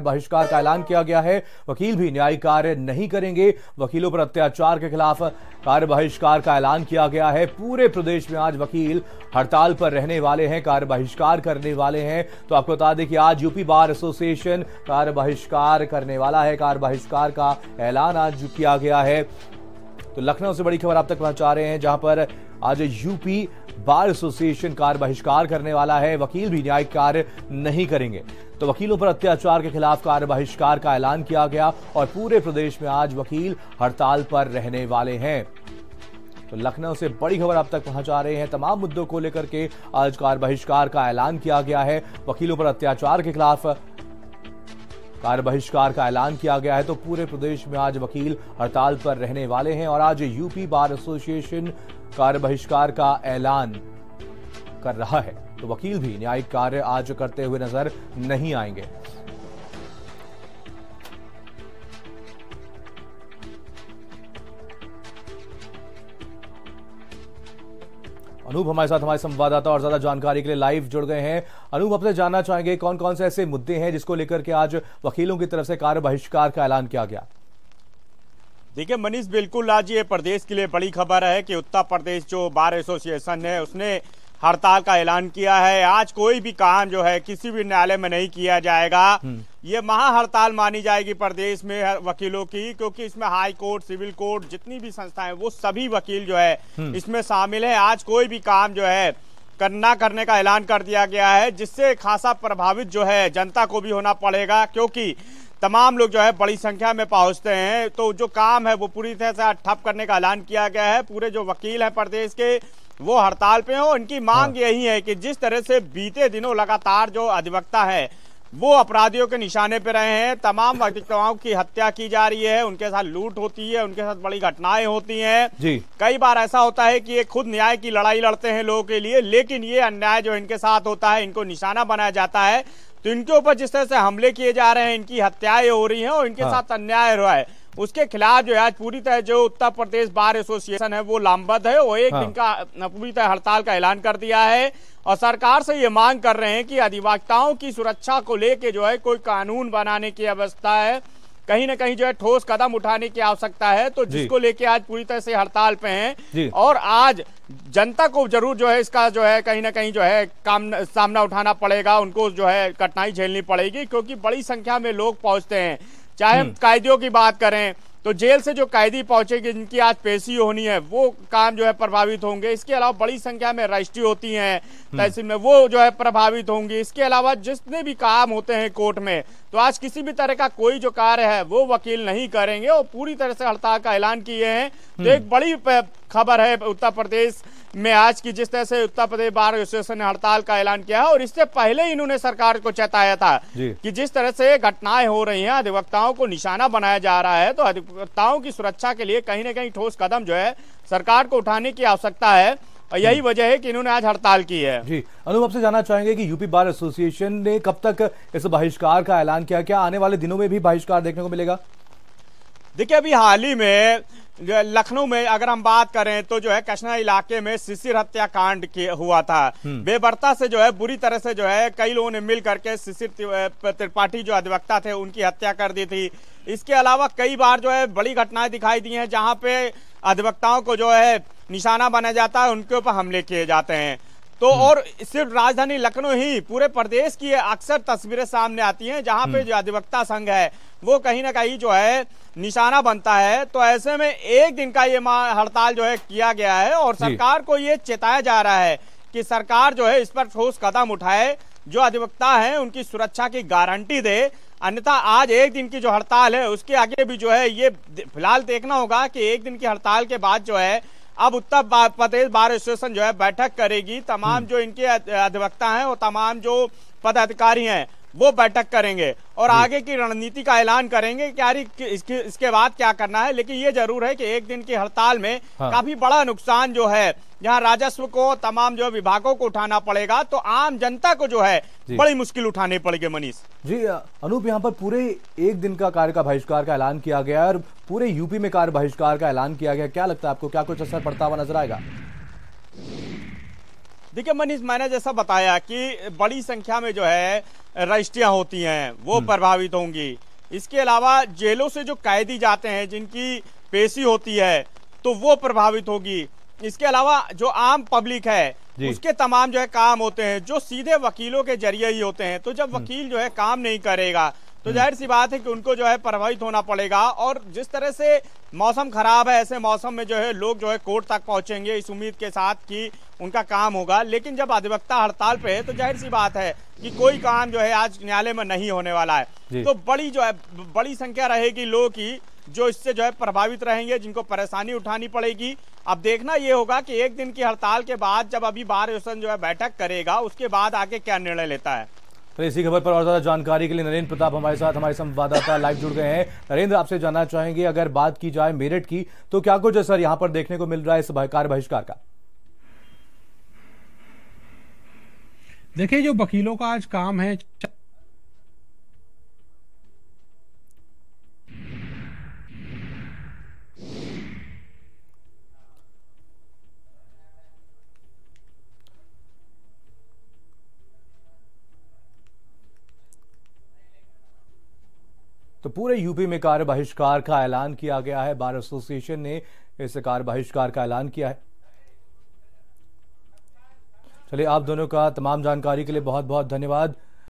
पर बहिष्कार का ऐलान किया गया है वकील भी न्यायिक कार्य नहीं करेंगे वकीलों पर अत्याचार के खिलाफ कार्य बहिष्कार का ऐलान किया गया है पूरे प्रदेश में आज वकील हड़ताल पर रहने वाले हैं कार्य बहिष्कार करने वाले हैं तो आपको बता दें कि आज यूपी बार एसोसिएशन कार्य बहिष्कार करने वाला है कार्य बहिष्कार का ऐलान आज किया गया है तो लखनऊ से बड़ी खबर आप तक पहुंचा रहे हैं जहां पर आज यूपी बार एसोसिएशन कार बहिष्कार करने वाला है वकील भी न्यायिक कार्य नहीं करेंगे तो वकीलों पर अत्याचार के खिलाफ कार्य बहिष्कार का ऐलान किया गया और पूरे प्रदेश में आज वकील हड़ताल पर रहने वाले हैं तो लखनऊ से बड़ी खबर अब तक पहुंचा रहे हैं तमाम मुद्दों को लेकर के आज कार बहिष्कार का ऐलान किया गया है वकीलों पर अत्याचार के खिलाफ कार बहिष्कार का ऐलान किया गया है तो पूरे प्रदेश में आज वकील हड़ताल पर रहने वाले हैं और आज यूपी बार एसोसिएशन कार बहिष्कार का ऐलान कर रहा है तो वकील भी न्यायिक कार्य आज करते हुए नजर नहीं आएंगे अनूप हमारे साथ हमारे संवाददाता और ज्यादा जानकारी के लिए लाइव जुड़ गए हैं अनूप आपसे जानना चाहेंगे कौन कौन से ऐसे मुद्दे हैं जिसको लेकर के आज वकीलों की तरफ से कार्य बहिष्कार का ऐलान किया गया देखिए मनीष बिल्कुल आज ये प्रदेश के लिए बड़ी खबर है कि उत्तर प्रदेश जो बार एसोसिएशन है उसने हड़ताल का ऐलान किया है आज कोई भी काम जो है किसी भी न्यायालय में नहीं किया जाएगा हम्म। ये महा हड़ताल मानी जाएगी प्रदेश में वकीलों की क्योंकि इसमें हाई कोर्ट सिविल कोर्ट जितनी भी संस्थाएं वो सभी वकील जो है हम्म। इसमें शामिल है आज कोई भी काम जो है करना करने का ऐलान कर दिया गया है जिससे खासा प्रभावित जो है जनता को भी होना पड़ेगा क्योंकि तमाम लोग जो है बड़ी संख्या में पहुंचते हैं तो जो काम है वो पूरी तरह से ठप करने का ऐलान किया गया है पूरे जो वकील हैं प्रदेश के वो हड़ताल पे हो इनकी मांग हाँ। यही है कि जिस तरह से बीते दिनों लगातार जो अधिवक्ता है वो अपराधियों के निशाने पर रहे हैं तमाम अतिक्रमाओं की हत्या की जा रही है उनके साथ लूट होती है उनके साथ बड़ी घटनाएं होती हैं जी कई बार ऐसा होता है कि ये खुद न्याय की लड़ाई लड़ते हैं लोगों के लिए लेकिन ये अन्याय जो इनके साथ होता है इनको निशाना बनाया जाता है तो इनके ऊपर जिस तरह से हमले किए जा रहे हैं इनकी हत्याएं हो रही है और इनके हाँ। साथ अन्याय हो रहा है उसके खिलाफ जो है आज पूरी तरह जो उत्तर प्रदेश बार एसोसिएशन है वो लामबद्ध है वो एक हाँ। दिन का पूरी तरह हड़ताल का ऐलान कर दिया है और सरकार से ये मांग कर रहे हैं कि अधिवक्ताओं की सुरक्षा को लेके जो है कोई कानून बनाने की अवस्था है कहीं ना कहीं जो है ठोस कदम उठाने की आवश्यकता है तो जिसको लेके आज पूरी तरह से हड़ताल पे हैं और आज जनता को जरूर जो है इसका जो है कहीं ना कहीं जो है काम सामना उठाना पड़ेगा उनको जो है कठिनाई झेलनी पड़ेगी क्योंकि बड़ी संख्या में लोग पहुंचते हैं चाहे हम हम्म। कैदियों की बात करें तो जेल से जो कैदी पहुंचेगी जिनकी आज पेशी होनी है वो काम जो है प्रभावित होंगे इसके अलावा बड़ी संख्या में रजिस्ट्री होती हैं हम्म। तहसील में वो जो है प्रभावित होंगी इसके अलावा जितने भी काम होते हैं कोर्ट में तो आज किसी भी तरह का कोई जो कार्य है वो वकील नहीं करेंगे और पूरी तरह से हड़ताल का ऐलान किए हैं तो एक हम्म। बड़ी खबर है उत्तर प्रदेश में आज की जिस तरह से उत्तर प्रदेश बार एसोसिएशन ने हड़ताल का ऐलान किया है और इससे पहले ही इन्होंने सरकार को चेताया था कि जिस तरह से घटनाएं हो रही हैं अधिवक्ताओं को निशाना बनाया जा रहा है तो अधिवक्ताओं की सुरक्षा के लिए कहीं ना कहीं ठोस कदम जो है सरकार को उठाने की आवश्यकता है और यही वजह है कि इन्होंने आज हड़ताल की है जी अनुभव आपसे जानना चाहेंगे कि यूपी बार एसोसिएशन ने कब तक इस बहिष्कार का ऐलान किया क्या आने वाले दिनों में भी बहिष्कार देखने को मिलेगा देखिए अभी हाल ही में लखनऊ में अगर हम बात करें तो जो है कशना इलाके में शिशिर हत्याकांड हुआ था हम्म। बेबरता से जो है बुरी तरह से जो है कई लोगों ने मिल करके शिशिर त्रिपाठी जो अधिवक्ता थे उनकी हत्या कर दी थी इसके अलावा कई बार जो है बड़ी घटनाएं दिखाई दी हैं जहां पे अधिवक्ताओं को जो है निशाना बना जाता है उनके ऊपर हमले किए जाते हैं तो हम्म। और सिर्फ राजधानी लखनऊ ही पूरे प्रदेश की अक्सर तस्वीरें सामने आती हैं जहां पे हम्म। जो अधिवक्ता संघ है वो कहीं ना कहीं जो है निशाना बनता है तो ऐसे में एक दिन का ये हड़ताल जो है किया गया है और सरकार को ये चेताया जा रहा है कि सरकार जो है इस पर ठोस कदम उठाए जो अधिवक्ता है उनकी सुरक्षा की गारंटी दे अन्यथा आज एक दिन की जो हड़ताल है उसके आगे भी जो है ये फिलहाल देखना होगा कि एक दिन की हड़ताल के बाद जो है अब उत्तर प्रदेश बार एसोसिएशन जो है बैठक करेगी तमाम हम्म। जो इनके अधिवक्ता हैं और तमाम जो पदाधिकारी हैं वो बैठक करेंगे और हम्म। आगे की रणनीति का ऐलान करेंगे कि यार इसके, इसके बाद क्या करना है लेकिन ये जरूर है कि एक दिन की हड़ताल में हाँ। काफी बड़ा नुकसान जो है जहां राजस्व को तमाम जो विभागों को उठाना पड़ेगा तो आम जनता को जो है बड़ी मुश्किल उठाने पड़ेगी मनीष जी अनूप यहाँ पर पूरे एक दिन का कार्य का बहिष्कार का ऐलान किया गया और पूरे यूपी में कार्य बहिष्कार का ऐलान किया गया क्या लगता है आपको क्या कुछ असर पड़ता हुआ नजर आएगा देखिए मनीष मैंने जैसा बताया कि बड़ी संख्या में जो है रजिस्ट्रियां होती हैं वो हम्म। प्रभावित होंगी इसके अलावा जेलों से जो कैदी जाते हैं जिनकी पेशी होती है तो वो प्रभावित होगी इसके अलावा जो आम पब्लिक है उसके तमाम जो है काम होते हैं जो सीधे वकीलों के जरिए ही होते हैं तो जब हम्म। वकील जो है काम नहीं करेगा तो हम्म। जाहिर सी बात है कि उनको जो है प्रभावित होना पड़ेगा और जिस तरह से मौसम खराब है ऐसे मौसम में जो है लोग जो है कोर्ट तक पहुंचेंगे इस उम्मीद के साथ कि उनका काम होगा लेकिन जब अधिवक्ता हड़ताल पे है तो जाहिर सी बात है कि कोई काम जो है आज न्यायालय में नहीं होने वाला है तो बड़ी जो है बड़ी संख्या रहेगी लोगों की जो इससे जो है प्रभावित रहेंगे जिनको परेशानी उठानी पड़ेगी अब देखना ये होगा कि एक दिन की हड़ताल के बाद जब अभी बार योसन जो है बैठक करेगा उसके बाद आगे क्या निर्णय लेता है तो इसी खबर पर और ज्यादा जानकारी के लिए नरेंद्र प्रताप हमारे साथ हमारे संवाददाता लाइव जुड़ गए हैं नरेंद्र आपसे जानना चाहेंगे अगर बात की जाए मेरठ की तो क्या कुछ है सर यहाँ पर देखने को मिल रहा है इस कार बहिष्कार का देखिए जो वकीलों का आज काम है तो पूरे यूपी में कार्य बहिष्कार का ऐलान किया गया है बार एसोसिएशन ने इस कार्य बहिष्कार का ऐलान किया है चलिए आप दोनों का तमाम जानकारी के लिए बहुत बहुत धन्यवाद